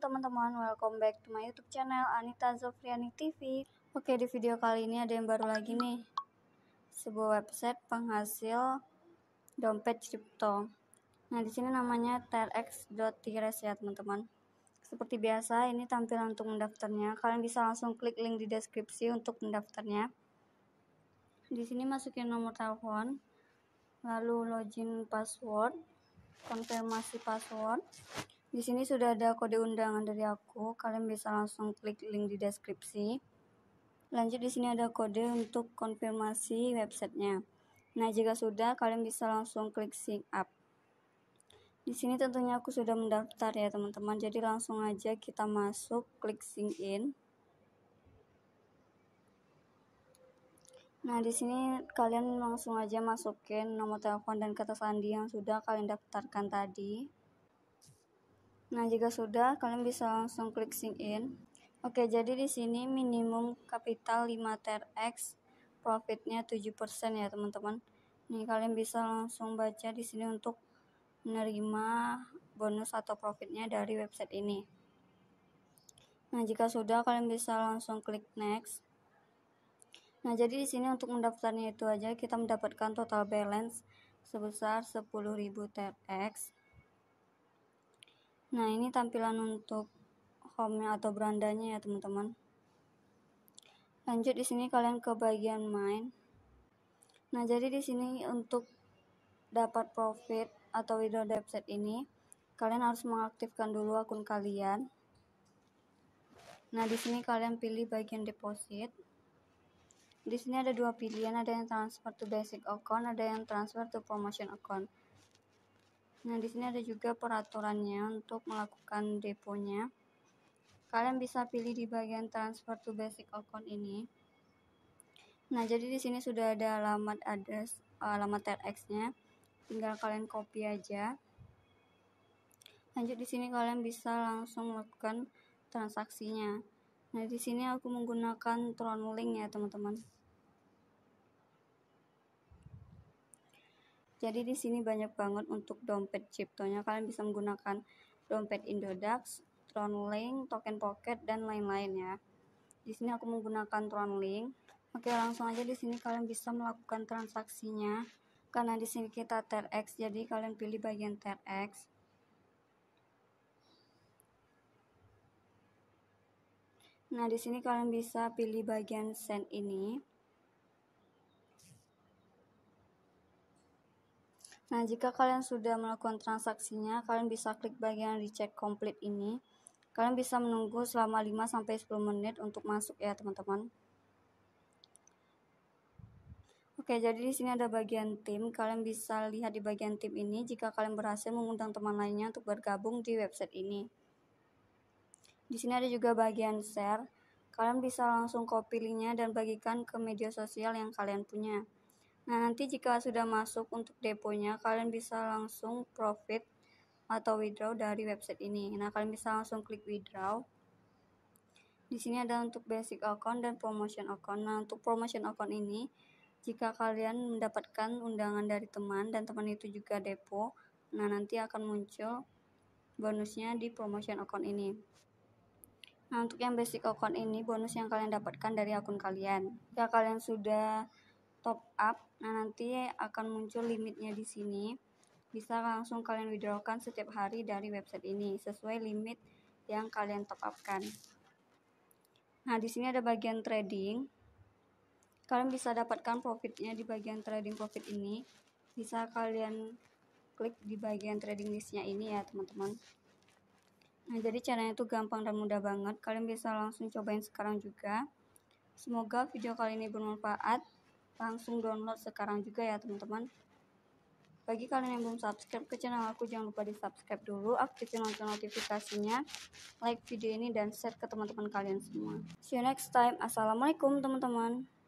teman-teman, welcome back to my youtube channel Anita Zofriani TV Oke di video kali ini ada yang baru lagi nih Sebuah website penghasil dompet crypto Nah di sini namanya trx.tires ya teman-teman Seperti biasa ini tampilan untuk mendaftarnya Kalian bisa langsung klik link di deskripsi untuk mendaftarnya Di sini masukin nomor telepon Lalu login password Konfirmasi password di sini sudah ada kode undangan dari aku. Kalian bisa langsung klik link di deskripsi. Lanjut di sini ada kode untuk konfirmasi websitenya. Nah, jika sudah, kalian bisa langsung klik sign up. Di sini tentunya aku sudah mendaftar ya teman-teman. Jadi langsung aja kita masuk, klik sign in. Nah, di sini kalian langsung aja masukin nomor telepon dan kata sandi yang sudah kalian daftarkan tadi. Nah, jika sudah, kalian bisa langsung klik sign in. Oke, jadi di sini minimum kapital 5 TRX profitnya 7% ya, teman-teman. Nih, kalian bisa langsung baca di sini untuk menerima bonus atau profitnya dari website ini. Nah, jika sudah, kalian bisa langsung klik next. Nah, jadi di sini untuk mendaftarnya itu aja kita mendapatkan total balance sebesar 10.000 TRX Nah, ini tampilan untuk home atau berandanya ya, teman-teman. Lanjut di sini kalian ke bagian main. Nah, jadi di sini untuk dapat profit atau withdraw deposit ini, kalian harus mengaktifkan dulu akun kalian. Nah, di sini kalian pilih bagian deposit. Di sini ada dua pilihan, ada yang transfer to basic account, ada yang transfer to promotion account. Nah, di sini ada juga peraturannya untuk melakukan deponya. Kalian bisa pilih di bagian transfer to basic account ini. Nah, jadi di sini sudah ada alamat address, alamat TRX-nya. Tinggal kalian copy aja. Lanjut di sini kalian bisa langsung melakukan transaksinya. Nah, di sini aku menggunakan Tron Link ya, teman-teman. Jadi di sini banyak banget untuk dompet ciptonya. Kalian bisa menggunakan dompet Indodax, Tronlink, token pocket dan lain-lain ya. Di sini aku menggunakan Tronlink. Oke, langsung aja di sini kalian bisa melakukan transaksinya. Karena di sini kita TRX, jadi kalian pilih bagian TRX. Nah, di sini kalian bisa pilih bagian send ini. Nah, jika kalian sudah melakukan transaksinya, kalian bisa klik bagian recheck complete ini. Kalian bisa menunggu selama 5 sampai 10 menit untuk masuk ya, teman-teman. Oke, jadi di sini ada bagian tim. Kalian bisa lihat di bagian tim ini jika kalian berhasil mengundang teman lainnya untuk bergabung di website ini. Di sini ada juga bagian share. Kalian bisa langsung copy linknya dan bagikan ke media sosial yang kalian punya. Nah, nanti jika sudah masuk untuk deponya, kalian bisa langsung profit atau withdraw dari website ini. Nah, kalian bisa langsung klik withdraw. Di sini ada untuk basic account dan promotion account. Nah, untuk promotion account ini, jika kalian mendapatkan undangan dari teman dan teman itu juga depo, nah nanti akan muncul bonusnya di promotion account ini. Nah, untuk yang basic account ini, bonus yang kalian dapatkan dari akun kalian. Jika kalian sudah top up. Nah, nanti akan muncul limitnya di sini. Bisa langsung kalian withdrawkan setiap hari dari website ini sesuai limit yang kalian top upkan. Nah, di sini ada bagian trading. Kalian bisa dapatkan profitnya di bagian trading profit ini. Bisa kalian klik di bagian trading listnya ini ya, teman-teman. Nah, jadi caranya itu gampang dan mudah banget. Kalian bisa langsung cobain sekarang juga. Semoga video kali ini bermanfaat langsung download sekarang juga ya teman-teman bagi kalian yang belum subscribe ke channel aku jangan lupa di subscribe dulu aktifin lonceng notifikasinya like video ini dan share ke teman-teman kalian semua see you next time assalamualaikum teman-teman